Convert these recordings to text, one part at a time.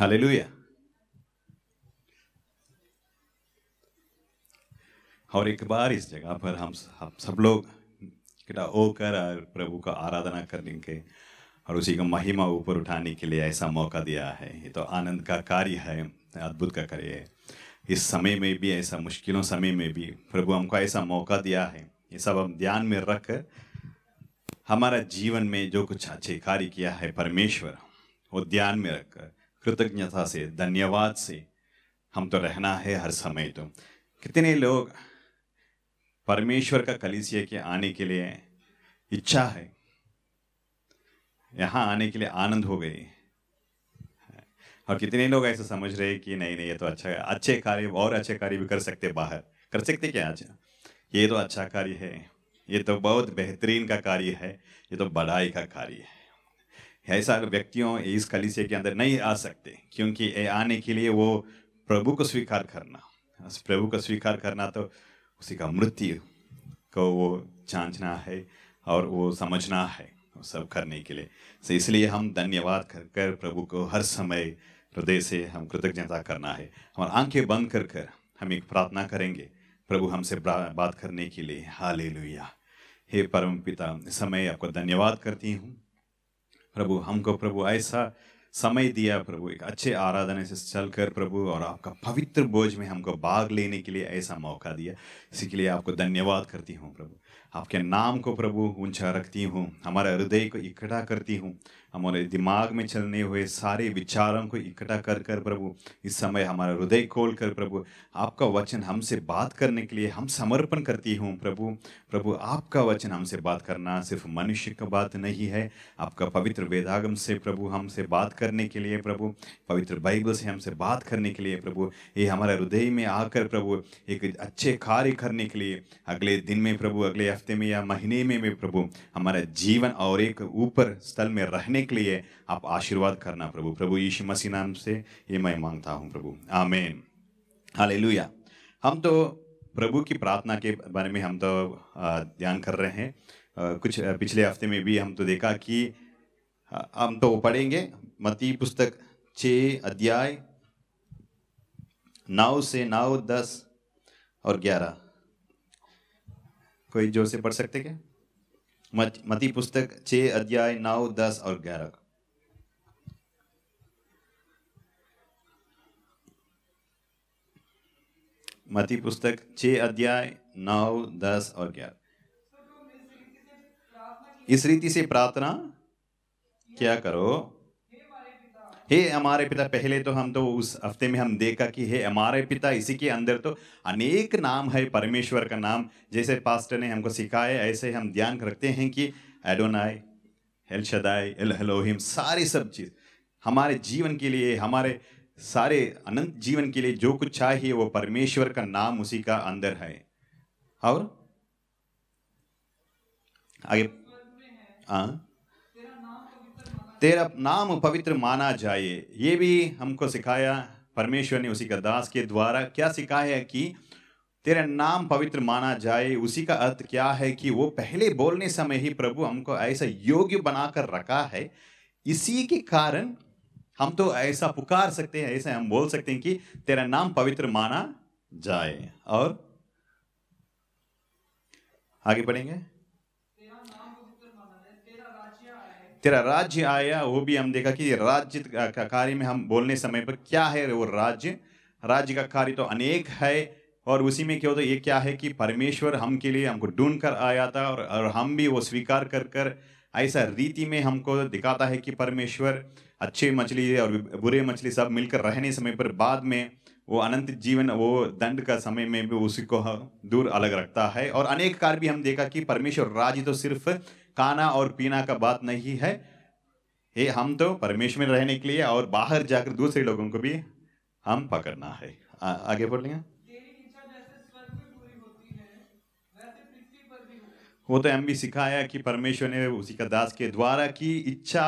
Hallelujah. और एक बार इस जगह पर हम सब लोग इकट्ठा होकर और प्रभु का आराधना करने के और उसी का महिमा ऊपर उठाने के लिए ऐसा मौका दिया है ये तो आनंद का कार्य है अद्भुत का कार्य है इस समय में भी ऐसा मुश्किलों समय में भी प्रभु हमको ऐसा मौका दिया है ये सब हम ध्यान में रख हमारा जीवन में जो कुछ अच्छे कार्य किया है परमेश्वर वो ध्यान में रखकर कृतज्ञता से धन्यवाद से हम तो रहना है हर समय तो कितने लोग परमेश्वर का कलिसिया के आने के लिए इच्छा है यहाँ आने के लिए आनंद हो गई और कितने लोग ऐसे समझ रहे कि नहीं नहीं ये तो अच्छा है अच्छे कार्य और अच्छे कार्य भी कर सकते बाहर कर सकते क्या अच्छा ये तो अच्छा कार्य है ये तो बहुत बेहतरीन का कार्य है ये तो बड़ाई का कार्य है ऐसा व्यक्तियों इस कलिसे के अंदर नहीं आ सकते क्योंकि आने के लिए वो प्रभु को स्वीकार करना प्रभु को स्वीकार करना तो उसी का मृत्यु को वो जांचना है और वो समझना है सब करने के लिए तो इसलिए हम धन्यवाद कर कर प्रभु को हर समय हृदय से हम कृतज्ञता करना है और आंखें बंद कर कर हम एक प्रार्थना करेंगे प्रभु हमसे बात करने के लिए हाल हे परम पिता समय आपको धन्यवाद करती हूँ प्रभु हमको प्रभु ऐसा समय दिया प्रभु एक अच्छे आराधना से चलकर प्रभु और आपका पवित्र बोझ में हमको भाग लेने के लिए ऐसा मौका दिया इसी के लिए आपको धन्यवाद करती हूँ प्रभु आपके नाम को प्रभु ऊंचा रखती हूँ हमारे हृदय को इकट्ठा करती हूँ हमारे दिमाग में चलने हुए सारे विचारों को इकट्ठा कर कर प्रभु इस समय हमारा हृदय खोल कर प्रभु आपका वचन हमसे बात करने के लिए हम समर्पण करती हूँ प्रभु प्रभु आपका वचन हमसे बात करना सिर्फ मनुष्य का बात नहीं है आपका पवित्र वेदागम से प्रभु हमसे बात करने के लिए प्रभु पवित्र बाइबल से हमसे बात करने के लिए प्रभु ये हमारे हृदय में आकर प्रभु एक अच्छे कार्य करने के लिए अगले दिन में प्रभु अगले हफ्ते में या महीने में, भी प्रभु हमारा जीवन और एक ऊपर स्थल में रहने करने के लिए आप आशीर्वाद करना प्रभु प्रभु यीशु मसीह नाम से ये मैं मांगता हूँ प्रभु आमेन हालेलुया हम तो प्रभु की प्रार्थना के बारे में हम तो ध्यान कर रहे हैं कुछ पिछले हफ्ते में भी हम तो देखा कि हम तो पढ़ेंगे मती पुस्तक छ अध्याय नौ से नौ दस और ग्यारह कोई जोर से पढ़ सकते क्या मती पुस्तक छः अध्याय नौ दस और ग्यारह मती पुस्तक छः अध्याय नौ दस और ग्यारह इस रीति से प्रार्थना क्या करो हे हमारे पिता पहले तो हम तो उस हफ्ते में हम देखा कि हे हमारे पिता इसी के अंदर तो अनेक नाम है परमेश्वर का नाम जैसे पास्टर ने हमको सिखाया ऐसे हम ध्यान रखते हैं कि एडोनाय हेल शदाय एल हलोहिम सारी सब चीज़ हमारे जीवन के लिए हमारे सारे अनंत जीवन के लिए जो कुछ चाहिए वो परमेश्वर का नाम उसी का अंदर है और आगे हाँ तेरा नाम पवित्र माना जाए ये भी हमको सिखाया परमेश्वर ने उसी का दास के द्वारा क्या सिखाया है कि तेरा नाम पवित्र माना जाए उसी का अर्थ क्या है कि वो पहले बोलने समय ही प्रभु हमको ऐसा योग्य बनाकर रखा है इसी के कारण हम तो ऐसा पुकार सकते हैं ऐसा हम बोल सकते हैं कि तेरा नाम पवित्र माना जाए और आगे बढ़ेंगे तेरा राज्य आया वो भी हम देखा कि राज्य का कार्य में हम बोलने समय पर क्या है वो राज्य राज्य का कार्य तो अनेक है और उसी में क्या होता है ये क्या है कि परमेश्वर हम के लिए हमको ढूंढ कर आया था और, और हम भी वो स्वीकार कर कर ऐसा रीति में हमको दिखाता है कि परमेश्वर अच्छे मछली और बुरे मछली सब मिलकर रहने समय पर बाद में वो अनंत जीवन वो दंड का समय में भी उसी को दूर अलग रखता है और अनेक कार्य भी हम देखा कि परमेश्वर राज्य तो सिर्फ खाना और पीना का बात नहीं है ये हम तो परमेश्वर में रहने के लिए और बाहर जाकर दूसरे लोगों को भी हम पकड़ना है आ, आगे बोलेंगे वो तो हम भी सिखाया कि परमेश्वर ने उसी का दास के द्वारा की इच्छा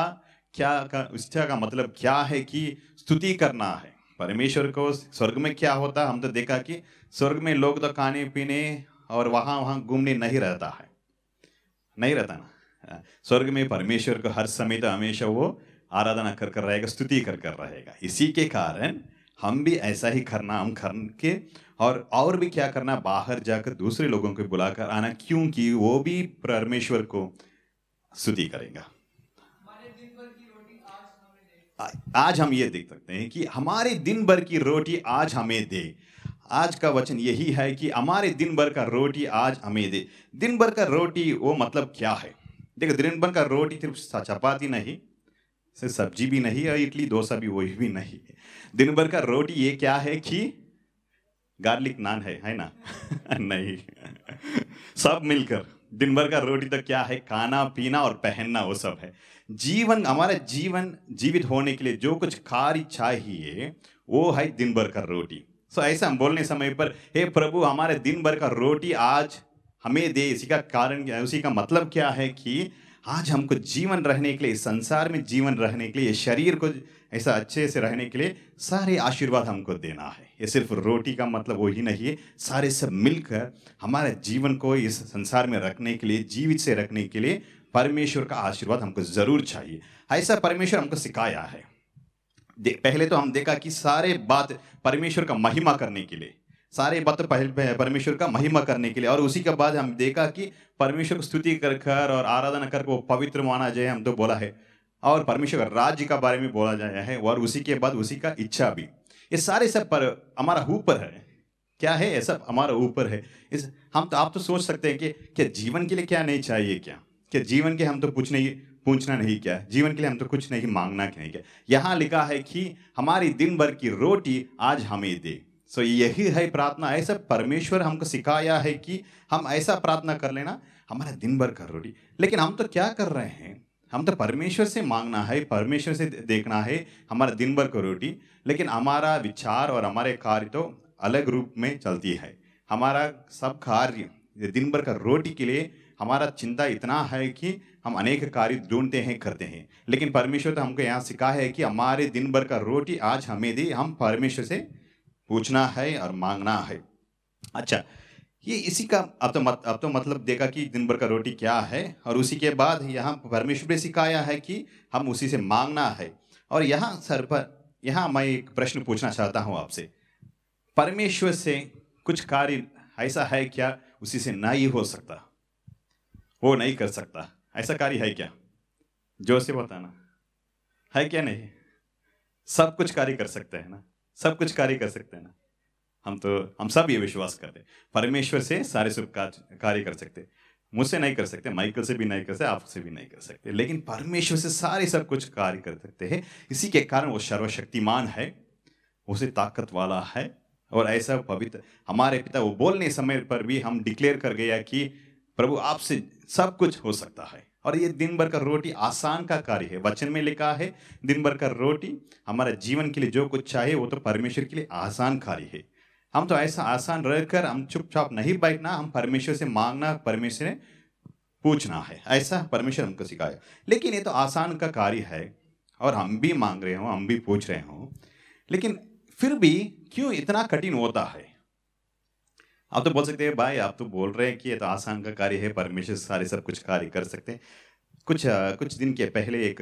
क्या का इच्छा का मतलब क्या है कि स्तुति करना है परमेश्वर को स्वर्ग में क्या होता हम तो देखा कि स्वर्ग में लोग तो खाने पीने और वहाँ वहाँ घूमने नहीं रहता है नहीं रहता ना स्वर्ग में परमेश्वर को हर समय तो हमेशा वो आराधना कर कर रहेगा स्तुति कर कर रहेगा इसी के कारण हम भी ऐसा ही करना हम कर के और और भी क्या करना बाहर जाकर दूसरे लोगों को बुलाकर आना क्योंकि वो भी परमेश्वर को स्तुति करेगा आज हम ये देख सकते हैं कि हमारे दिन भर की रोटी आज हमें दे आज का वचन यही है कि हमारे दिन भर का रोटी आज हमें दे दिन भर का रोटी वो मतलब क्या है देखो भर का रोटी सिर्फ चपाती नहीं सिर्फ सब्जी भी नहीं और इडली डोसा भी वही भी नहीं दिन भर का रोटी ये क्या है कि गार्लिक नान है है ना नहीं सब मिलकर दिन भर का रोटी तो क्या है खाना पीना और पहनना वो सब है जीवन हमारा जीवन जीवित होने के लिए जो कुछ कार्य चाहिए वो है दिन भर का रोटी सो so, ऐसा हम बोलने समय पर हे प्रभु हमारे दिन भर का रोटी आज हमें दे इसी का कारण क्या है उसी का मतलब क्या है कि आज हमको जीवन रहने के लिए संसार में जीवन रहने के लिए शरीर को ऐसा अच्छे से रहने के लिए सारे आशीर्वाद हमको देना है ये सिर्फ रोटी का मतलब वही नहीं है सारे सब मिलकर हमारे जीवन को इस संसार में रखने के लिए जीवित से रखने के लिए परमेश्वर का आशीर्वाद हमको ज़रूर चाहिए ऐसा परमेश्वर हमको सिखाया है पहले तो हम देखा कि सारे बात परमेश्वर का महिमा करने के लिए सारे बात तो परमेश्वर का महिमा करने के लिए और उसी के बाद हम देखा कि परमेश्वर को स्तुति कर कर और आराधना कर वो पवित्र माना जाए हम तो बोला है और परमेश्वर का राज्य का बारे में बोला जाया है और उसी के बाद उसी का इच्छा भी ये सारे सब पर हमारा ऊपर है क्या है ये सब हमारा ऊपर है इस हम तो आप तो सोच सकते हैं कि क्या जीवन के लिए क्या नहीं चाहिए क्या क्या जीवन के हम तो पूछ नहीं पूछना नहीं क्या जीवन के लिए हम तो कुछ नहीं मांगना क्या क्या यहाँ लिखा है कि हमारी दिन भर की रोटी आज हमें दे सो so, यही है प्रार्थना ऐसा परमेश्वर हमको सिखाया है कि हम ऐसा प्रार्थना कर लेना हमारा दिन भर कर रोटी लेकिन हम तो क्या कर रहे हैं हम तो परमेश्वर से मांगना है परमेश्वर से देखना है हमारा दिन भर को रोटी लेकिन हमारा विचार और हमारे कार्य तो अलग रूप में चलती है हमारा सब कार्य दिन भर का रोटी के लिए हमारा चिंता इतना है कि हम अनेक कार्य ढूंढते हैं करते हैं लेकिन परमेश्वर तो हमको यहाँ सिखा है कि हमारे दिन भर का रोटी आज हमें दे हम परमेश्वर से पूछना है और मांगना है अच्छा ये इसी का अब तो मत अब तो मतलब देखा कि दिन भर का रोटी क्या है और उसी के बाद यहाँ परमेश्वर ने सिखाया है कि हम उसी से मांगना है और यहाँ सर पर यहाँ मैं एक प्रश्न पूछना चाहता हूँ आपसे परमेश्वर से कुछ कार्य ऐसा है क्या उसी से ना ही हो सकता वो नहीं कर सकता ऐसा कार्य है क्या जोर से बताना है क्या नहीं सब कुछ कार्य कर सकते हैं ना सब कुछ कार्य कर सकते हैं ना हम तो हम सब ये विश्वास करते हैं परमेश्वर से सारे शुभ कार्य कर सकते मुझसे नहीं कर सकते माइकल से भी नहीं कर सकते आपसे भी नहीं कर सकते लेकिन परमेश्वर से सारे सब कुछ कार्य कर सकते हैं इसी के कारण वो सर्वशक्तिमान है उसे ताकत वाला है और ऐसा पवित्र हमारे पिता वो बोलने समय पर भी हम डिक्लेयर कर गया कि प्रभु आपसे सब कुछ हो सकता है और ये दिन भर का रोटी आसान का कार्य है वचन में लिखा है दिन भर का रोटी हमारे जीवन के लिए जो कुछ चाहिए वो तो परमेश्वर के लिए आसान कार्य है हम तो ऐसा आसान रहकर हम चुपचाप नहीं बैठना हम परमेश्वर से मांगना परमेश्वर ने पूछना है ऐसा परमेश्वर हमको सिखाया लेकिन ये तो आसान का कार्य है और हम भी मांग रहे हों हम भी पूछ रहे हों लेकिन फिर भी क्यों इतना कठिन होता है आप तो बोल सकते हैं भाई आप तो बोल रहे हैं कि ये तो आसान का कार्य है परमेश्वर सारे सब कुछ कार्य कर सकते हैं कुछ कुछ दिन के पहले एक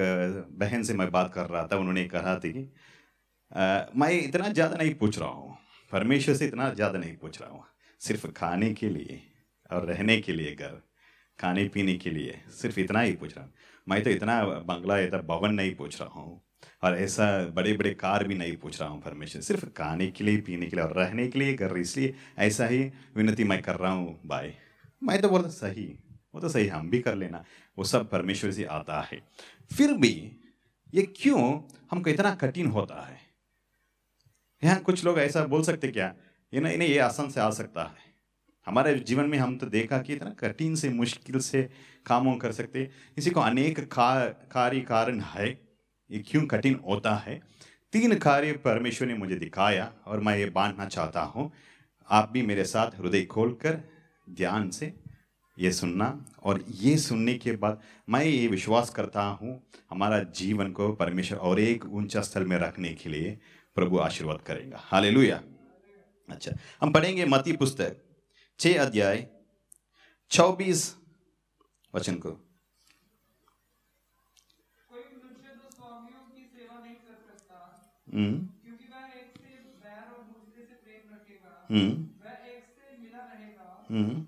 बहन से मैं बात कर रहा था उन्होंने कहा थी कि मैं इतना ज़्यादा नहीं पूछ रहा हूँ परमेश्वर से इतना ज़्यादा नहीं पूछ रहा हूँ सिर्फ खाने के लिए और रहने के लिए घर खाने पीने के लिए सिर्फ इतना ही पूछ रहा हूँ मैं तो इतना बंगला इतना भवन नहीं पूछ रहा हूँ और ऐसा बड़े बड़े कार भी नहीं पूछ रहा हूँ परमेश्वर सिर्फ खाने के लिए पीने के लिए और रहने के लिए कर रही इसलिए ऐसा ही विनती मैं कर रहा हूँ बाय मैं तो बोलता सही वो तो सही हम भी कर लेना वो सब परमेश्वर से आता है फिर भी ये क्यों हमको इतना कठिन होता है यहाँ कुछ लोग ऐसा बोल सकते क्या ये ना इन्हें ये आसान से आ सकता है हमारे जीवन में हम तो देखा कि इतना कठिन से मुश्किल से कामों कर सकते इसी को अनेक का, कार्य कारण है ये क्यों कठिन होता है तीन कार्य परमेश्वर ने मुझे दिखाया और मैं ये बांटना चाहता हूँ आप भी मेरे साथ हृदय खोलकर ध्यान से ये सुनना और ये सुनने के बाद मैं ये विश्वास करता हूँ हमारा जीवन को परमेश्वर और एक ऊंचा स्थल में रखने के लिए प्रभु आशीर्वाद करेगा हाले अच्छा हम पढ़ेंगे मती पुस्तक छः अध्याय चौबीस वचन को हम्म। हम्म। हम्म।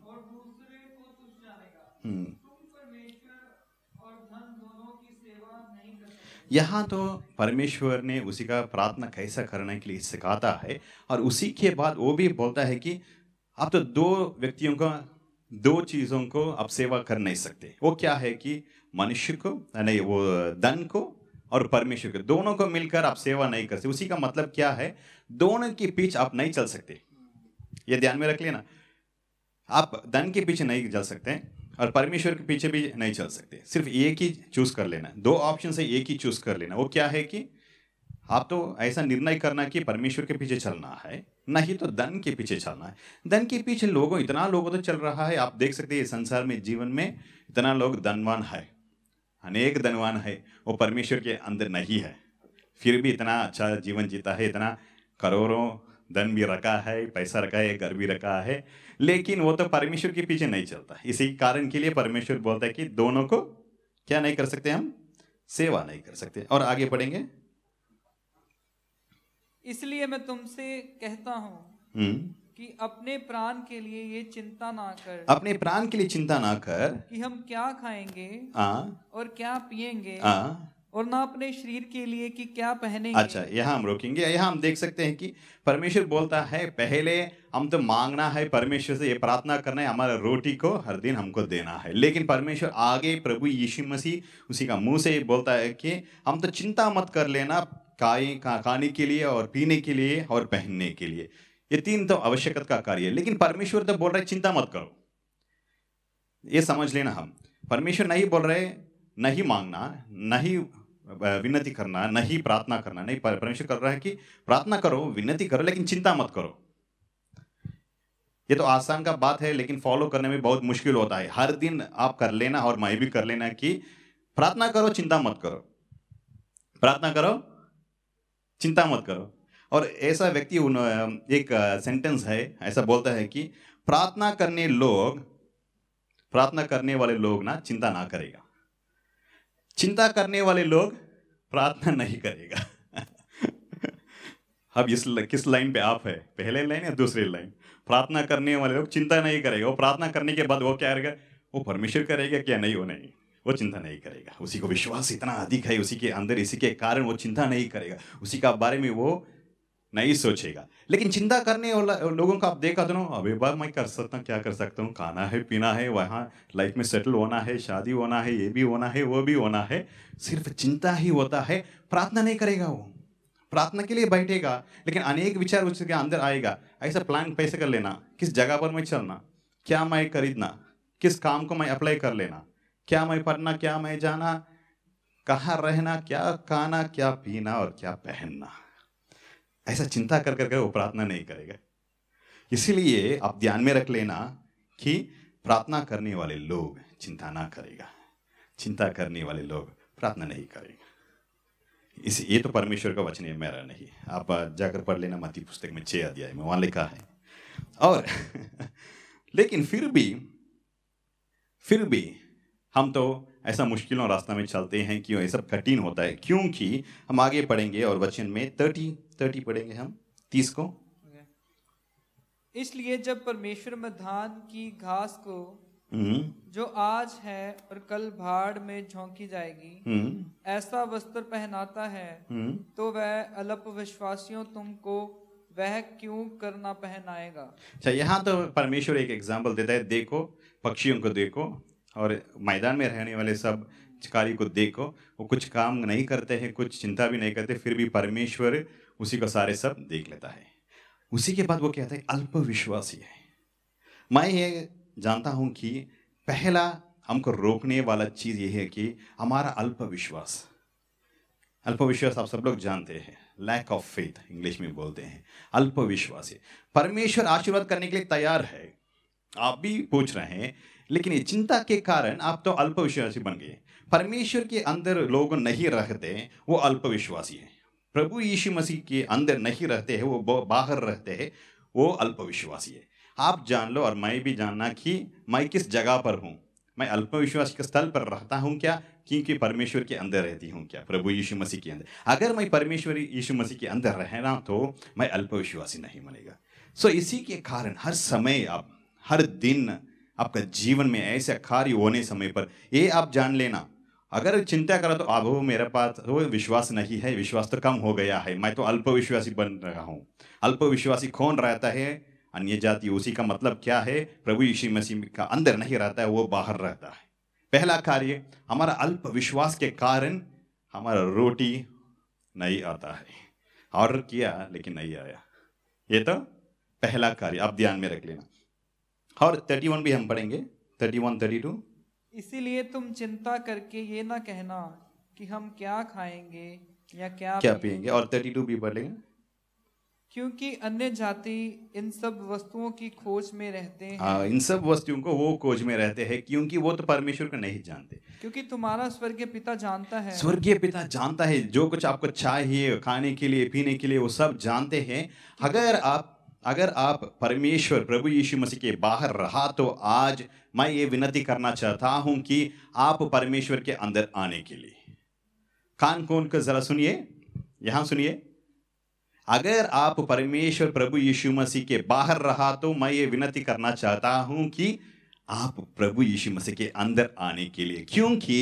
यहाँ तो परमेश्वर ने उसी का प्रार्थना कैसा करने के लिए सिखाता है और उसी के बाद वो भी बोलता है कि आप तो दो व्यक्तियों का दो चीज़ों को आप सेवा कर नहीं सकते वो क्या है कि मनुष्य को नहीं वो धन को और परमेश्वर के दोनों को मिलकर आप सेवा नहीं कर सकते उसी का मतलब क्या है दोनों के पीछे आप नहीं चल सकते ये ध्यान में रख लेना आप धन के पीछे नहीं चल सकते और परमेश्वर के पीछे भी नहीं चल सकते सिर्फ एक ही चूज कर लेना दो ऑप्शन से एक ही चूज कर लेना वो क्या है कि आप तो ऐसा निर्णय करना कि परमेश्वर के पीछे चलना है नहीं तो धन के पीछे चलना है धन के पीछे लोगों इतना लोगों तो चल रहा है आप देख सकते हैं संसार में जीवन में इतना लोग धनवान है अनेक धनवान है वो परमेश्वर के अंदर नहीं है फिर भी इतना अच्छा जीवन जीता है इतना करोड़ों धन भी रखा है पैसा रखा है घर भी रखा है लेकिन वो तो परमेश्वर के पीछे नहीं चलता इसी कारण के लिए परमेश्वर बोलता है कि दोनों को क्या नहीं कर सकते हम सेवा नहीं कर सकते और आगे पढ़ेंगे इसलिए मैं तुमसे कहता हूँ हम्म। कि अपने प्राण के लिए ये चिंता ना कर अपने प्राण के लिए चिंता ना कर कि हम क्या खाएंगे आ, और क्या पिएंगे और ना अपने शरीर के लिए कि क्या पहने अच्छा यहाँ हम रोकेंगे यहाँ हम देख सकते हैं कि परमेश्वर बोलता है पहले हम तो मांगना है परमेश्वर से ये प्रार्थना करना है हमारा रोटी को हर दिन हमको देना है लेकिन परमेश्वर आगे प्रभु यीशु मसीह उसी का मुंह से बोलता है कि हम तो चिंता मत कर लेना खाए खाने के लिए और पीने के लिए और पहनने के लिए ये तीन तो आवश्यकता का कार्य है लेकिन परमेश्वर तो बोल रहे चिंता मत करो ये समझ लेना हम परमेश्वर नहीं बोल रहे नहीं मांगना नहीं विनती करना नहीं प्रार्थना करना नहीं परमेश्वर कर रहा है कि प्रार्थना करो विनती करो लेकिन चिंता मत करो ये तो आसान का बात है लेकिन फॉलो करने में बहुत मुश्किल होता है हर दिन आप कर लेना और मैं भी कर लेना कि प्रार्थना करो चिंता मत करो प्रार्थना करो चिंता मत करो और ऐसा व्यक्ति एक सेंटेंस है ऐसा बोलता है कि प्रार्थना करने लोग प्रार्थना करने वाले लोग ना चिंता ना करेगा चिंता करने वाले लोग प्रार्थना नहीं करेगा अब इस किस लाइन पे आप है पहले लाइन या दूसरी लाइन प्रार्थना करने वाले लोग चिंता नहीं करेगा वो प्रार्थना करने के बाद वो क्या करेगा वो परमेश्वर करेगा क्या नहीं वो नहीं वो चिंता नहीं करेगा उसी को विश्वास इतना अधिक है उसी के अंदर इसी के कारण वो चिंता नहीं करेगा उसी का बारे में वो नहीं सोचेगा लेकिन चिंता करने वाला लोगों का आप देखा दोनों तो अभी बार मैं कर सकता हूँ क्या कर सकता हूँ खाना है पीना है वहाँ लाइफ में सेटल होना है शादी होना है ये भी होना है वो भी होना है सिर्फ चिंता ही होता है प्रार्थना नहीं करेगा वो प्रार्थना के लिए बैठेगा लेकिन अनेक विचार उसके अंदर आएगा ऐसा प्लान कैसे कर लेना किस जगह पर मैं चलना क्या मैं खरीदना किस काम को मैं अप्लाई कर लेना क्या मैं पढ़ना क्या मैं जाना कहाँ रहना क्या खाना क्या पीना और क्या पहनना ऐसा चिंता कर करके वो प्रार्थना नहीं करेगा इसीलिए आप ध्यान में रख लेना कि प्रार्थना करने वाले लोग चिंता ना करेगा चिंता करने वाले लोग प्रार्थना नहीं करेगा इस ये तो परमेश्वर का वचन है मेरा नहीं आप जाकर पढ़ लेना मती पुस्तक में छे अध्याय में वहां लिखा है और लेकिन फिर भी फिर भी हम तो ऐसा मुश्किलों रास्ता में चलते हैं क्यों ये सब कठिन होता है क्योंकि हम आगे पढ़ेंगे और वचन में थर्टी थर्टी पढ़ेंगे हम तीस को इसलिए जब परमेश्वर मधान की घास को हम्म। जो आज है और कल भाड़ में झोंकी जाएगी हम्म। ऐसा वस्त्र पहनाता है हम्म। तो वह अल्प विश्वासियों तुमको वह क्यों करना पहनाएगा अच्छा यहाँ तो परमेश्वर एक एग्जाम्पल देता है देखो पक्षियों को देखो और मैदान में रहने वाले सब चिकारी को देखो वो कुछ काम नहीं करते हैं कुछ चिंता भी नहीं करते फिर भी परमेश्वर उसी को सारे सब देख लेता है उसी के बाद वो कहते हैं अल्प विश्वासी है मैं ये जानता हूँ कि पहला हमको रोकने वाला चीज़ ये है कि हमारा अल्प विश्वास अल्प विश्वास आप सब लोग जानते हैं लैक ऑफ फेथ इंग्लिश में बोलते हैं अल्प विश्वास परमेश्वर आशीर्वाद करने के लिए तैयार है आप भी पूछ रहे हैं लेकिन ये चिंता के कारण आप तो अल्पविश्वासी बन गए परमेश्वर के अंदर लोग नहीं रहते वो अल्पविश्वासी है प्रभु यीशु मसीह के अंदर नहीं रहते हैं वो बाहर रहते हैं वो अल्पविश्वासी है आप जान लो और मैं भी जानना कि मैं किस जगह पर हूँ मैं अल्पविश्वास के स्थल पर रहता हूँ क्या क्योंकि परमेश्वर के अंदर रहती हूँ क्या प्रभु यीशु मसीह के अंदर अगर मैं परमेश्वर यीशु मसीह के अंदर रहना तो मैं अल्पविश्वासी नहीं बनेगा सो इसी के कारण हर समय आप हर दिन आपका जीवन में ऐसा कार्य होने समय पर ये आप जान लेना अगर चिंता करो तो अब मेरे पास वो विश्वास नहीं है विश्वास तो कम हो गया है मैं तो अल्पविश्वासी बन रहा हूँ अल्पविश्वासी कौन रहता है अन्य जाति उसी का मतलब क्या है प्रभु यीशु मसीह का अंदर नहीं रहता है वो बाहर रहता है पहला कार्य हमारा अल्प विश्वास के कारण हमारा रोटी नहीं आता है ऑर्डर किया लेकिन नहीं आया ये तो पहला कार्य आप ध्यान में रख लेना और थर्टी वन भी हम पढ़ेंगे थर्टी वन थर्टी टू इसीलिए तुम चिंता करके ये ना कहना कि हम क्या खाएंगे या क्या क्या पिएंगे और थर्टी टू भी पढ़ेंगे क्योंकि अन्य जाति इन सब वस्तुओं की खोज में रहते हैं आ, हाँ, इन सब वस्तुओं को वो खोज में रहते हैं क्योंकि वो तो परमेश्वर को नहीं जानते क्योंकि तुम्हारा स्वर्गीय पिता जानता है स्वर्गीय पिता जानता है जो कुछ आपको चाहिए खाने के लिए पीने के लिए वो सब जानते हैं अगर आप अगर आप परमेश्वर प्रभु यीशु मसीह के बाहर रहा तो आज मैं ये विनती करना चाहता हूं कि आप परमेश्वर के अंदर आने के लिए कान कौन का जरा सुनिए यहां सुनिए अगर आप परमेश्वर प्रभु यीशु मसीह के बाहर रहा तो मैं ये विनती करना चाहता हूं कि आप प्रभु यीशु मसीह के अंदर आने के लिए क्योंकि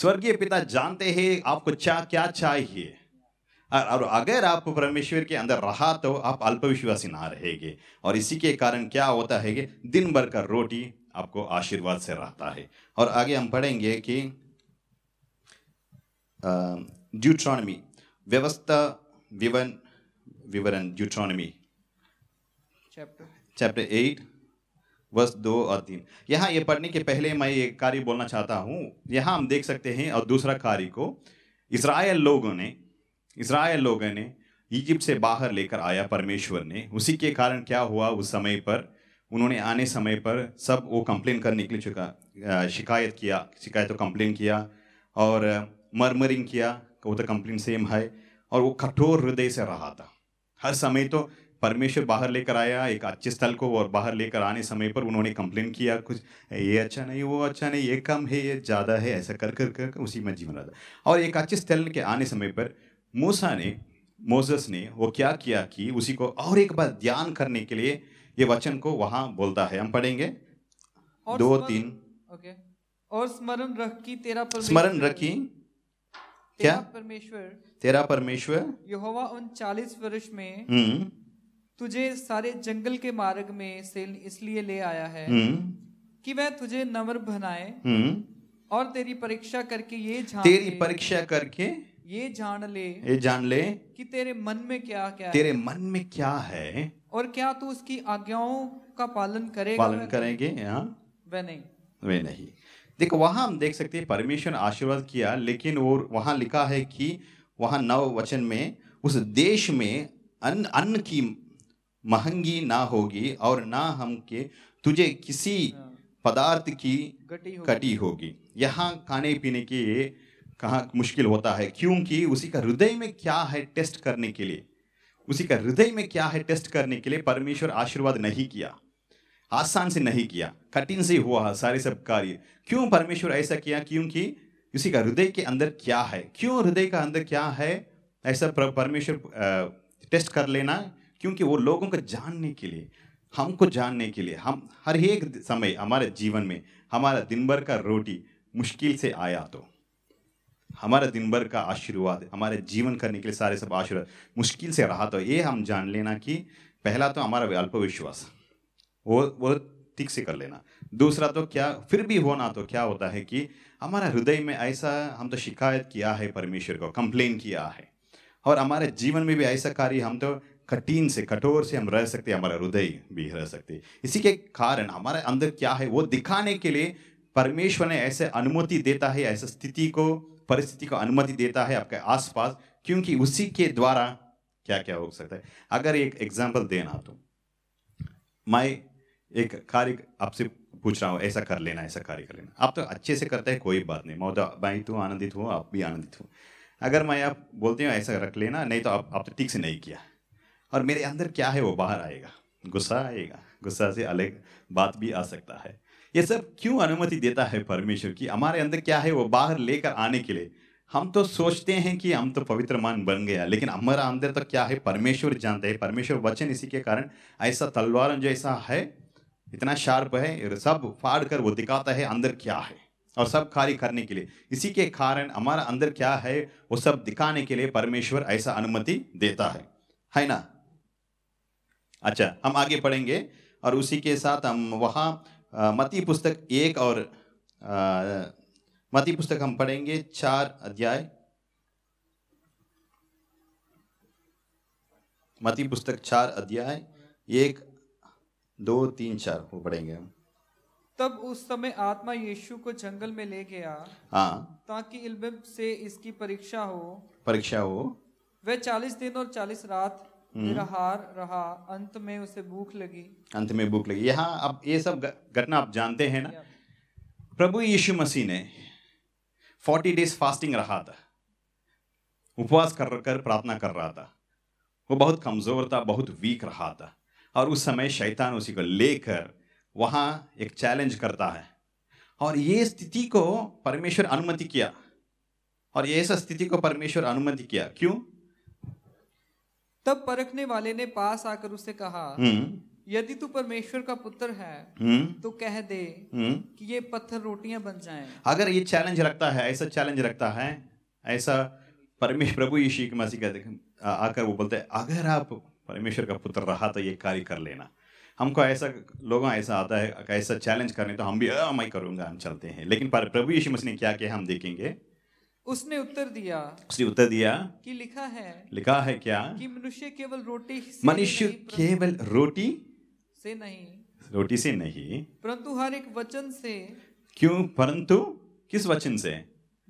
स्वर्गीय पिता जानते हैं आपको क्या क्या चाहिए और अगर आप परमेश्वर के अंदर रहा तो आप अल्पविश्वासी ना रहेंगे और इसी के कारण क्या होता है कि दिन भर का रोटी आपको आशीर्वाद से रहता है और आगे हम पढ़ेंगे कि ड्यूट्रॉनमी व्यवस्था विवरण विवरण ड्यूट्रॉनमी चैप्टर चैप्टर एट बस दो और तीन यहाँ ये पढ़ने के पहले मैं एक कार्य बोलना चाहता हूँ यहाँ हम देख सकते हैं और दूसरा कार्य को इसराइल लोगों ने इसराइल लोगों ने इजिप्ट से बाहर लेकर आया परमेश्वर ने उसी के कारण क्या हुआ उस समय पर उन्होंने आने समय पर सब वो कंप्लेन करने के लिए चुका शिकायत किया शिकायत तो कंप्लेन किया और मरमरिंग किया वो तो कंप्लेन सेम है और वो कठोर हृदय से रहा था हर समय तो परमेश्वर बाहर लेकर आया एक अच्छे स्थल को और बाहर लेकर आने समय पर उन्होंने कंप्लेन किया कुछ ये अच्छा नहीं वो अच्छा नहीं ये कम है ये ज़्यादा है ऐसा कर कर कर, कर उसी में जीवन रहा और एक अच्छे स्थल के आने समय पर मूसा ने मोजस ने वो क्या किया कि उसी को और एक बार ध्यान करने के लिए ये वचन को वहां बोलता है हम पढ़ेंगे दो तीन ओके और स्मरण रखी तेरा स्मरण रखी क्या परमेश्वर तेरा परमेश्वर यहोवा उन चालीस वर्ष में हम्म। तुझे सारे जंगल के मार्ग में से इसलिए ले आया है हम्म। कि वह तुझे नम्र बनाए हम्म। और तेरी परीक्षा करके ये तेरी परीक्षा करके ये जान ले ये जान ले कि तेरे मन में क्या क्या तेरे है? मन में क्या है और क्या तू उसकी आज्ञाओं का पालन करेगा पालन करेंगे यहाँ वे नहीं वे नहीं देखो वहां हम देख सकते हैं परमेश्वर ने आशीर्वाद किया लेकिन वो वहां लिखा है कि वहां नव वचन में उस देश में अन्न अन्न की महंगी ना होगी और ना हम के तुझे किसी हाँ। पदार्थ की कटी होगी। यहाँ खाने पीने की कहाँ मुश्किल होता है क्योंकि उसी का हृदय में क्या है टेस्ट करने के लिए उसी का हृदय में क्या है टेस्ट करने के लिए परमेश्वर आशीर्वाद नहीं किया आसान से नहीं किया कठिन से हुआ सारे सब कार्य क्यों परमेश्वर ऐसा किया क्योंकि उसी का हृदय के अंदर क्या है क्यों हृदय का अंदर क्या है ऐसा परमेश्वर टेस्ट कर लेना क्योंकि वो लोगों को जानने के लिए हमको जानने के लिए हम हर एक समय हमारे जीवन में हमारा दिन भर का रोटी मुश्किल से आया तो हमारा दिन भर का आशीर्वाद हमारे जीवन करने के लिए सारे सब आशीर्वाद मुश्किल से रहा तो ये हम जान लेना कि पहला तो हमारा अल्प विश्वास वो वो ठीक से कर लेना दूसरा तो क्या फिर भी होना तो क्या होता है कि हमारा हृदय में ऐसा हम तो शिकायत किया है परमेश्वर को कंप्लेन किया है और हमारे जीवन में भी ऐसा कार्य हम तो कठिन से कठोर से हम रह सकते हमारा हृदय भी रह सकते इसी के कारण हमारे अंदर क्या है वो दिखाने के लिए परमेश्वर ने ऐसे अनुमति देता है ऐसे स्थिति को परिस्थिति को अनुमति देता है आपके आसपास क्योंकि उसी के द्वारा क्या क्या हो सकता है अगर एक एग्जाम्पल देना तो मैं एक कार्य आपसे पूछ रहा हूँ ऐसा कर लेना ऐसा कार्य कर लेना आप तो अच्छे से करते हैं कोई बात नहीं तो भाई तो आनंदित हो आप भी आनंदित हो अगर मैं आप बोलते हो ऐसा रख लेना नहीं तो आप आपने ठीक से नहीं किया और मेरे अंदर क्या है वो बाहर आएगा गुस्सा आएगा गुस्सा से अलग बात भी आ सकता है ये सब क्यों अनुमति देता है परमेश्वर की हमारे अंदर क्या है वो बाहर लेकर आने के लिए हम तो सोचते हैं कि हम तो पवित्र मान बन गया लेकिन हमारा अंदर तो क्या है परमेश्वर जानते हैं परमेश्वर वचन इसी के कारण ऐसा तलवार जो ऐसा है इतना शार्प है सब फाड़ कर वो दिखाता है अंदर क्या है और सब कार्य करने के लिए इसी के कारण हमारा अंदर क्या है वो सब दिखाने के लिए परमेश्वर ऐसा अनुमति देता है है ना अच्छा हम आगे पढ़ेंगे और उसी के साथ हम वहाँ मती पुस्तक एक और मती पुस्तक हम पढ़ेंगे चार अध्याय मती पुस्तक चार अध्याय एक दो तीन चार वो पढ़ेंगे हम तब उस समय आत्मा यीशु को जंगल में ले गया हाँ ताकि इल्म से इसकी परीक्षा हो परीक्षा हो वह चालीस दिन और चालीस रात निराहार हम्म। रहा अंत में उसे भूख लगी अंत में भूख लगी यहाँ अब ये सब घटना आप जानते हैं ना प्रभु यीशु मसीह ने फोर्टी डेज फास्टिंग रहा था उपवास कर कर प्रार्थना कर रहा था वो बहुत कमज़ोर था बहुत वीक रहा था और उस समय शैतान उसी को लेकर वहाँ एक चैलेंज करता है और ये स्थिति को परमेश्वर अनुमति किया और ये ऐसा स्थिति को परमेश्वर अनुमति किया क्यों तब परखने वाले ने पास आकर उससे कहा हम्म। यदि तू परमेश्वर का पुत्र है हम्म। तो कह दे हम्म। कि ये पत्थर रोटियां बन जाएं। अगर ये चैलेंज रखता है ऐसा चैलेंज रखता है ऐसा परमेश्वर प्रभु यीशु मसीह का आकर वो बोलते हैं अगर आप परमेश्वर का पुत्र रहा तो ये कार्य कर लेना हमको ऐसा लोगों ऐसा आता है ऐसा चैलेंज करने तो हम भी मैं करूंगा हम चलते हैं लेकिन पर प्रभु यीशु मसीह ने क्या किया हम देखेंगे उसने उत्तर दिया उसने उत्तर दिया कि लिखा है लिखा है क्या कि मनुष्य केवल रोटी मनुष्य केवल रोटी से नहीं रोटी से नहीं परंतु हर एक वचन से क्यों परंतु किस वचन से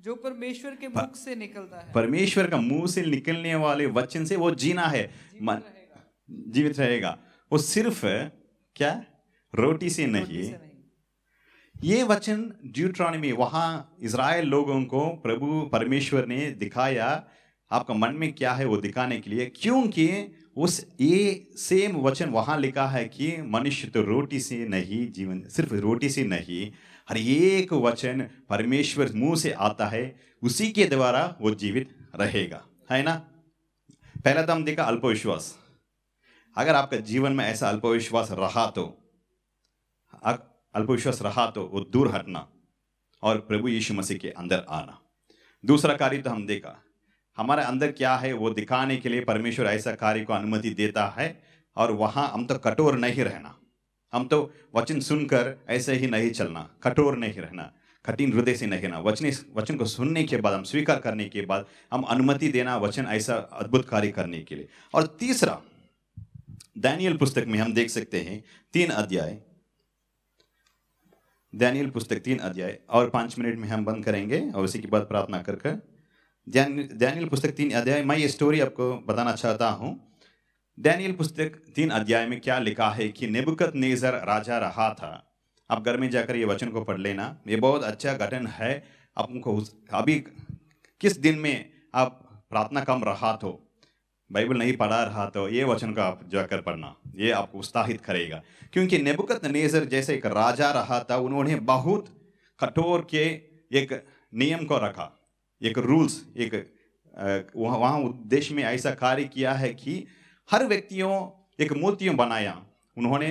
जो परमेश्वर के मुख से निकलता है परमेश्वर का मुंह से निकलने वाले वचन से वो जीना है जीवित रहेगा वो सिर्फ क्या रोटी से नहीं ये वचन ड्यूट्रॉनमी वहाँ इसराइल लोगों को प्रभु परमेश्वर ने दिखाया आपका मन में क्या है वो दिखाने के लिए क्योंकि उस ये सेम वचन वहाँ लिखा है कि मनुष्य तो रोटी से नहीं जीवन सिर्फ रोटी से नहीं हर एक वचन परमेश्वर मुंह से आता है उसी के द्वारा वो जीवित रहेगा है ना पहला तो हम देखा अल्पविश्वास अगर आपका जीवन में ऐसा अल्पविश्वास रहा तो अल्पविश्वास रहा तो वो दूर हटना और प्रभु यीशु मसीह के अंदर आना दूसरा कार्य तो हम देखा हमारे अंदर क्या है वो दिखाने के लिए परमेश्वर ऐसा कार्य को अनुमति देता है और वहाँ हम तो कठोर नहीं रहना हम तो वचन सुनकर ऐसे ही नहीं चलना कठोर नहीं रहना कठिन हृदय से नहीं रहना वचन वचन को सुनने के बाद हम स्वीकार करने के बाद हम अनुमति देना वचन ऐसा अद्भुत कार्य करने के लिए और तीसरा दैनियल पुस्तक में हम देख सकते हैं तीन अध्याय दैनियल पुस्तक तीन अध्याय और पाँच मिनट में हम बंद करेंगे और उसी के बाद प्रार्थना कर कर दैनियल पुस्तक तीन अध्याय मैं ये स्टोरी आपको बताना चाहता हूँ दैनियल पुस्तक तीन अध्याय में क्या लिखा है कि नेबुकत नेजर राजा रहा था आप घर में जाकर ये वचन को पढ़ लेना ये बहुत अच्छा घटन है आपको अभी किस दिन में आप प्रार्थना कम रहा तो बाइबल नहीं पढ़ा रहा तो ये वचन को आप जाकर पढ़ना ये आपको उत्साहित करेगा क्योंकि नेबुकत नेजर जैसे एक राजा रहा था उन्होंने बहुत कठोर के एक नियम को रखा एक रूल्स एक वहाँ उद्देश्य में ऐसा कार्य किया है कि हर व्यक्तियों एक मूर्तियों बनाया उन्होंने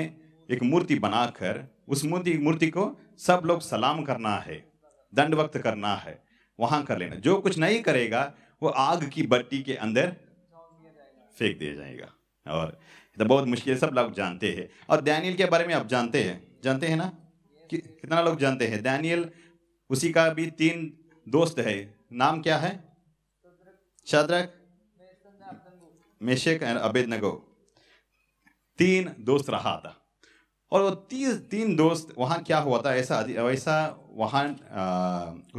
एक मूर्ति बनाकर उस मूर्ति मूर्ति को सब लोग सलाम करना है दंड वक्त करना है वहाँ कर लेना जो कुछ नहीं करेगा वो आग की बट्टी के अंदर फेंक दिया जाएगा और तो बहुत मुश्किल सब लोग जानते हैं और दैनियल के बारे में आप जानते हैं जानते हैं ना कि, कितना लोग जानते हैं दैनियल उसी का भी तीन दोस्त है नाम क्या है Shadrach Meshach and Abednego तीन दोस्त रहा था और वो तीन तीन दोस्त वहाँ क्या हुआ था ऐसा वैसा वहाँ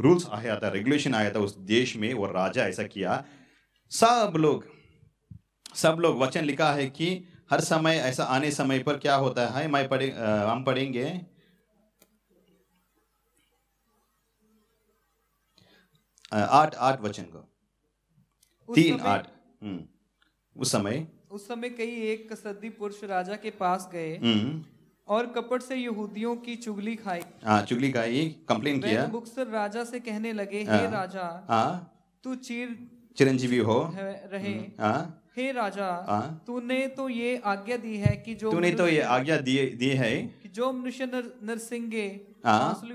रूल्स आया था रेगुलेशन आया था उस देश में वो राजा ऐसा किया सब लोग सब लोग वचन लिखा है कि हर समय ऐसा आने समय पर क्या होता है मैं पढ़े हम पढ़ेंगे आठ आठ वचन को तीन आठ हम्म। उस समय उस समय कई एक कसदी पुरुष राजा के पास गए हम्म। और कपट से यहूदियों की चुगली खाई हाँ चुगली खाई कंप्लेन किया बुक्सर राजा से कहने लगे हे हाँ। राजा आ, हाँ। तू चीर चिरंजीवी हो रहे आ, हम्म। हाँ। हे राजा तूने तो ये आज्ञा दी है कि जो तूने तो ये आज्ञा दी दी है कि जो मनुष्य नर, नरसिंगे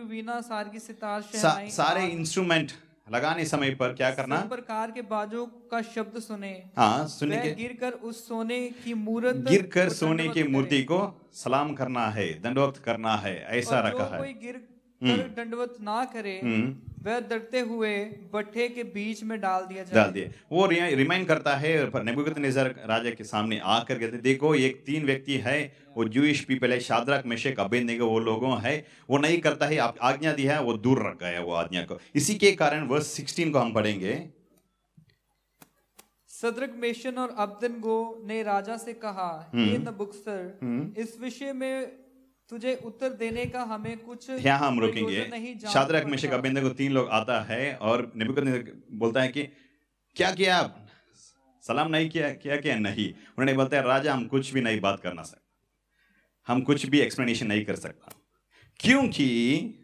वीणा की सितार सा, सारे इंस्ट्रूमेंट लगाने समय पर क्या करना प्रकार के बाजों का शब्द सुने हाँ सुने के गिर कर उस सोने की मूर्त गिर कर सोने की मूर्ति को सलाम करना है दंडोक्त करना है ऐसा रखा है कोई गिर हम्म। दंडवत ना करे हम्म। वह डरते हुए बट्टे के बीच में डाल दिया जाए डाल दिए वो रिमाइंड करता है नेबुकदनेजर राजा के सामने आकर कहते देखो एक तीन व्यक्ति है वो जूश पीपल है शादरक मेशक अबेदनेगो वो लोगों है वो नहीं करता है आप आज्ञा दिया है वो दूर रखा है वो आज्ञा को इसी के कारण वर्ष सिक्सटीन को हम पढ़ेंगे सदरक मेशन और अब्दनगो ने राजा से कहा ये हम्म। नबुक्सर इस विषय में तुझे उत्तर देने का हमें कुछ यहाँ हम रोकेंगे शादरक मिशक अभिनंदन को तीन लोग आता है और निबुकद बोलता है कि क्या किया आप सलाम नहीं किया क्या क्या नहीं उन्होंने बोलता है राजा हम कुछ भी नहीं बात करना सकते हम कुछ भी एक्सप्लेनेशन नहीं कर सकता क्योंकि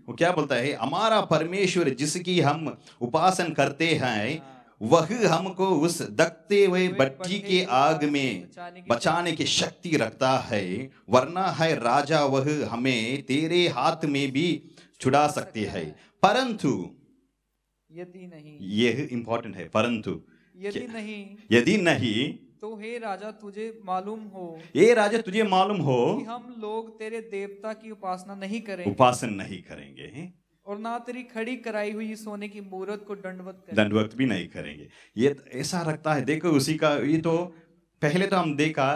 वो क्या बोलता है हमारा परमेश्वर जिसकी हम उपासन करते हैं वह हमको उस दखते हुए बट्टी के आग में बचाने की शक्ति रखता है वरना है राजा वह हमें तेरे हाथ में भी छुड़ा सकते है परंतु यदि नहीं यह इंपॉर्टेंट है परंतु यदि नहीं यदि नहीं तो हे राजा तुझे मालूम हो ये राजा तुझे मालूम हो कि हम लोग तेरे देवता की उपासना नहीं करेंगे उपासना नहीं करेंगे और ना तेरी खड़ी कराई हुई सोने की मूर्त को दंडवत दंडवत भी नहीं करेंगे ये ऐसा रखता है देखो उसी का ये तो पहले तो हम देखा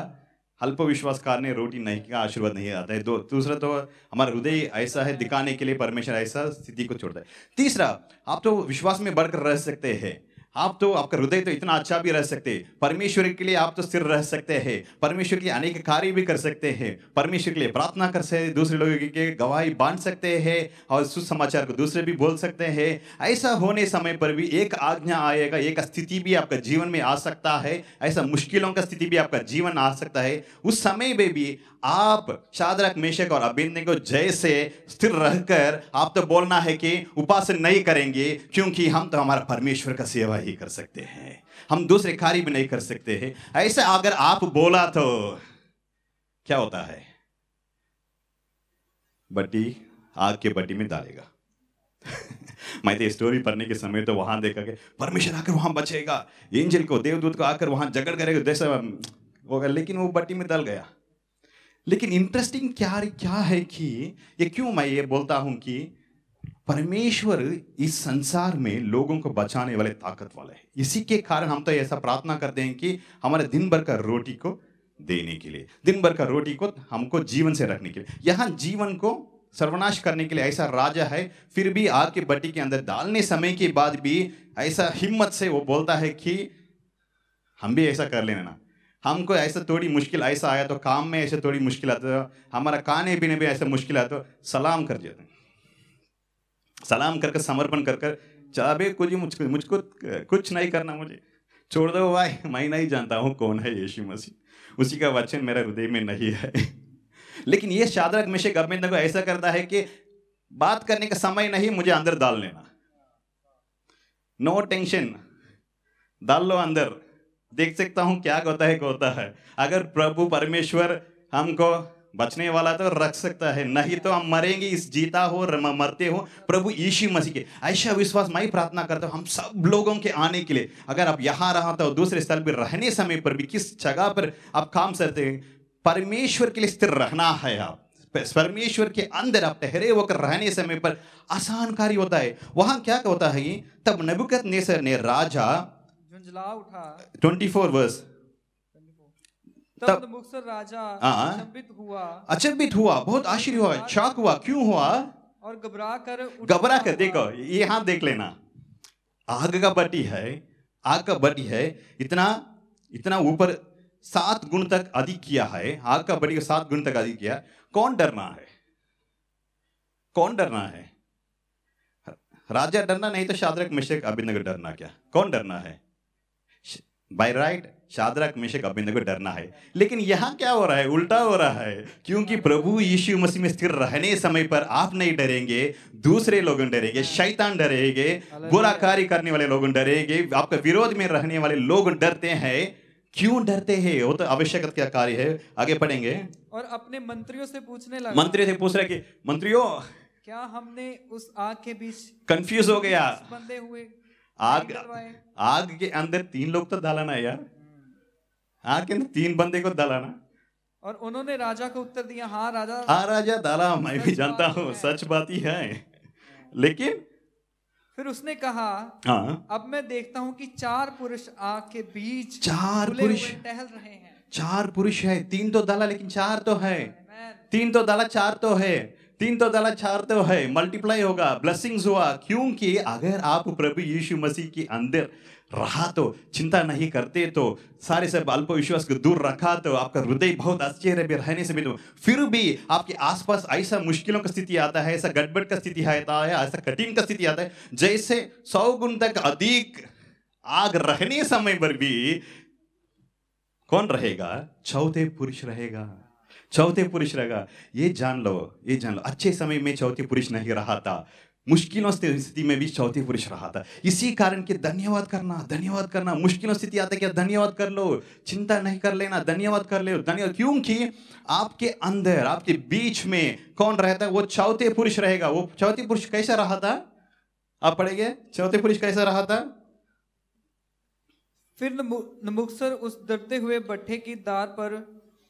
अल्प विश्वास कारण रोटी नहीं का आशीर्वाद नहीं आता है दो दूसरा तो हमारा हृदय ऐसा है दिखाने के लिए परमेश्वर ऐसा स्थिति को छोड़ता है तीसरा आप तो विश्वास में बढ़कर रह सकते हैं आप तो आपका हृदय तो इतना अच्छा भी रह सकते परमेश्वर के लिए आप तो स्थिर रह सकते हैं परमेश्वर के लिए अनेक कार्य भी कर सकते हैं परमेश्वर के लिए प्रार्थना कर सकते दूसरे लोगों के गवाही बांध सकते हैं और सुसमाचार को दूसरे भी बोल सकते हैं ऐसा होने समय पर भी एक आज्ञा आएगा एक स्थिति भी आपका जीवन में आ सकता है ऐसा मुश्किलों का स्थिति भी आपका जीवन आ सकता है उस समय में भी आप शादरक मेषक और अभिन्न को जैसे स्थिर रहकर आप तो बोलना है कि उपासन नहीं करेंगे क्योंकि हम तो हमारा परमेश्वर का सेवा ही कर सकते हैं हम दूसरे कार्य भी नहीं कर सकते हैं ऐसा अगर आप बोला तो क्या होता है बट्टी आग के बट्टी में डालेगा मैं तो स्टोरी पढ़ने के समय तो वहां देखा कि परमेश्वर आकर वहां बचेगा एंजल को देवदूत को आकर वहां जगड़ करेगा वो कर लेकिन वो बट्टी में डल गया लेकिन इंटरेस्टिंग क्या क्या है कि ये क्यों मैं ये बोलता हूं कि परमेश्वर इस संसार में लोगों को बचाने वाले ताकत वाले है इसी के कारण हम तो ऐसा प्रार्थना करते हैं कि हमारे दिन भर का रोटी को देने के लिए दिन भर का रोटी को हमको जीवन से रखने के लिए यहाँ जीवन को सर्वनाश करने के लिए ऐसा राजा है फिर भी आग की बट्टी के अंदर डालने समय के बाद भी ऐसा हिम्मत से वो बोलता है कि हम भी ऐसा कर लेना हमको ऐसा थोड़ी मुश्किल ऐसा आया तो काम में ऐसे थोड़ी मुश्किल आता हमारा खाने पीने भी ऐसा मुश्किल आया तो सलाम कर देते हैं सलाम करके समर्पण कर कर चाबे कुछ मुझको मुझको कुछ नहीं करना मुझे छोड़ दो भाई मैं नहीं जानता हूँ कौन है यीशु मसीह उसी का वचन मेरे हृदय में नहीं है लेकिन ये शादरक मिशे अभिंद को ऐसा करता है कि बात करने का समय नहीं मुझे अंदर डाल लेना नो टेंशन डाल लो अंदर देख सकता हूँ क्या होता है क्या होता है अगर प्रभु परमेश्वर हमको बचने वाला तो रख सकता है नहीं तो हम मरेंगे इस जीता हो मरते हो प्रभु यीशु मसीह के ऐसा विश्वास मैं प्रार्थना करता हूँ हम सब लोगों के आने के लिए अगर आप यहाँ रहा तो दूसरे स्थल पर रहने समय पर भी किस जगह पर आप काम करते हैं परमेश्वर के लिए स्थिर रहना है आप परमेश्वर के अंदर आप ठहरे होकर रहने समय पर आसान कार्य होता है वहां क्या होता है तब नबुकत ने राजा झुंझला उठा फोर वर्ष तब मुक्सर राजा हाँ, हाँ। अचंभित हुआ अचंभित हुआ बहुत आश्चर्य हुआ शौक हुआ क्यों हुआ और घबरा कर घबरा कर देखो ये हाथ देख लेना आग का बटी है आग का बटी है इतना इतना ऊपर सात गुण तक अधिक किया है आग का बटी सात गुण तक अधिक किया कौन डरना है कौन डरना है राजा डरना नहीं तो शादरक मिश्रक अभिनगर डरना क्या कौन डरना है by right right, Shadrach Meshach अभिनंदन को डरना है लेकिन यहाँ क्या हो रहा है उल्टा हो रहा है क्योंकि प्रभु यीशु मसीह में स्थिर रहने समय पर आप नहीं डरेंगे दूसरे लोग डरेंगे शैतान डरेंगे बुरा कार्य करने वाले लोग डरेंगे आपके विरोध में रहने वाले लोग डरते हैं क्यों डरते हैं वो तो आवश्यकता का कार्य है आगे पढ़ेंगे और अपने मंत्रियों से पूछने लगे मंत्री से पूछ रहे कि मंत्रियों क्या हमने उस आग के बीच कंफ्यूज हो गया बंदे हुए आग आग के अंदर तीन लोग तो डालना है यार आके हाँ, तीन बंदे को दलाना और उन्होंने राजा को उत्तर दिया हाँ राजा हाँ राजा दला मैं भी जानता हूँ सच बात ही है हाँ। लेकिन फिर उसने कहा हाँ अब मैं देखता हूँ कि चार पुरुष आग के बीच चार पुरुष टहल रहे हैं चार पुरुष है तीन तो दला लेकिन चार तो है तीन तो दला चार तो है तीन तो दला चार तो है मल्टीप्लाई होगा ब्लेसिंग्स हुआ क्योंकि अगर आप प्रभु यीशु मसीह के अंदर रहा तो चिंता नहीं करते तो सारे सब अल्प विश्वास को दूर रखा तो आपका हृदय बहुत आश्चर्य में रहने से भी तो फिर भी आपके आसपास ऐसा मुश्किलों का स्थिति आता है ऐसा गड़बड़ का स्थिति आता है ऐसा कठिन का स्थिति आता है जैसे सौ गुण तक अधिक आग रहने समय पर भी कौन रहेगा चौथे पुरुष रहेगा चौथे पुरुष रहेगा ये जान लो ये जान लो अच्छे समय में चौथे पुरुष नहीं रहा था मुश्किलों स्थिति में भी चौथी पुरुष रहा था इसी कारण कि धन्यवाद करना धन्यवाद करना मुश्किलों स्थिति आता क्या धन्यवाद कर लो चिंता नहीं कर लेना धन्यवाद कर ले धन्यवाद क्योंकि आपके अंदर आपके बीच में कौन रहता है वो चौथे पुरुष रहेगा वो चौथे पुरुष कैसा रहा था आप पढ़ेंगे चौथे पुरुष कैसा रहा था फिर नमुक्सर उस डरते हुए बट्टे की दार पर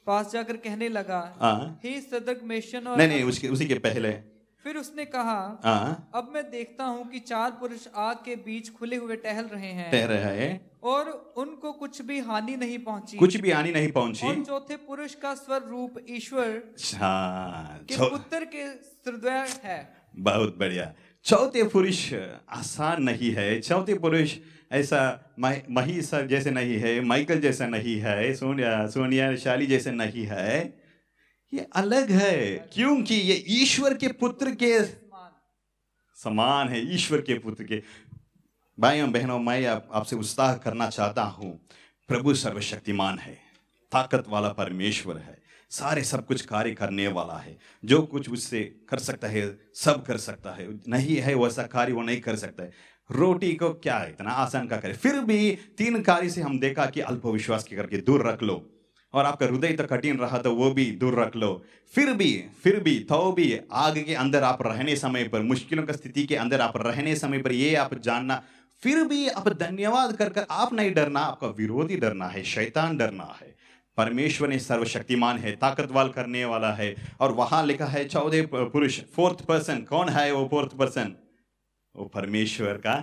पास जाकर कहने लगा हाँ। हे सदक मेशन और नहीं नहीं उसके उसी के पहले फिर उसने कहा आ, अब मैं देखता हूँ कि चार पुरुष आग के बीच खुले हुए टहल रहे हैं टह रहे हैं और उनको कुछ भी हानि नहीं पहुंची कुछ भी हानि नहीं पहुंची और चौथे पुरुष का स्वर रूप ईश्वर अच्छा, के पुत्र के हृदय है बहुत बढ़िया चौथे पुरुष आसान नहीं है चौथे पुरुष ऐसा मही सर जैसे नहीं है माइकल जैसा नहीं है सोनिया सोनिया शाली जैसे नहीं है ये अलग है क्योंकि ये ईश्वर के पुत्र के समान है ईश्वर के पुत्र के भाइयों बहनों मैं आप, आपसे उत्साह करना चाहता हूं प्रभु सर्वशक्तिमान है ताकत वाला परमेश्वर है सारे सब कुछ कार्य करने वाला है जो कुछ उससे कर सकता है सब कर सकता है नहीं है वैसा कार्य वो नहीं कर सकता है रोटी को क्या इतना आसान का करे फिर भी तीन कार्य से हम देखा कि अल्पविश्वास के करके दूर रख लो और आपका हृदय तो कठिन रहा तो वो भी दूर रख लो फिर भी फिर भी तो भी आग के अंदर आप रहने समय पर मुश्किलों की स्थिति के अंदर आप रहने समय पर ये आप जानना फिर भी आप धन्यवाद कर कर आप नहीं डरना आपका विरोधी डरना है शैतान डरना है परमेश्वर ने सर्वशक्तिमान है ताकतवाल करने वाला है और वहां लिखा है चौदह पुरुष फोर्थ पर्सन कौन है वो फोर्थ पर्सन वो परमेश्वर का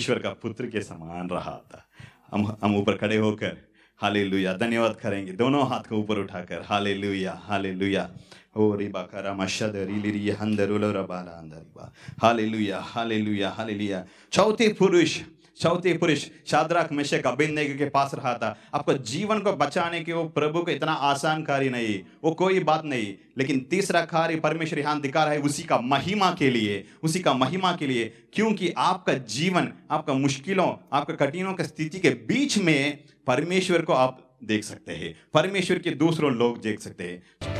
ईश्वर का पुत्र के समान रहा था हम हम ऊपर खड़े होकर हाले धन्यवाद करेंगे दोनों हाथ को ऊपर उठाकर हाले लुया हाले लुया हो रिबा करा मशद रिली हंदर उलो रबाला अंदर बा हाले लुया हाले लुया हाले लिया चौथे पुरुष चौथी पुरुष शाद्राक मिशक अभिनेग के पास रहा था आपको जीवन को बचाने के वो प्रभु को इतना आसान कार्य नहीं वो कोई बात नहीं लेकिन तीसरा कार्य परमेश्वर यहाँ दिखा रहा है उसी का महिमा के लिए उसी का महिमा के लिए क्योंकि आपका जीवन आपका मुश्किलों आपका कठिनों की स्थिति के बीच में परमेश्वर को आप देख सकते हैं परमेश्वर के दूसरों लोग देख सकते हैं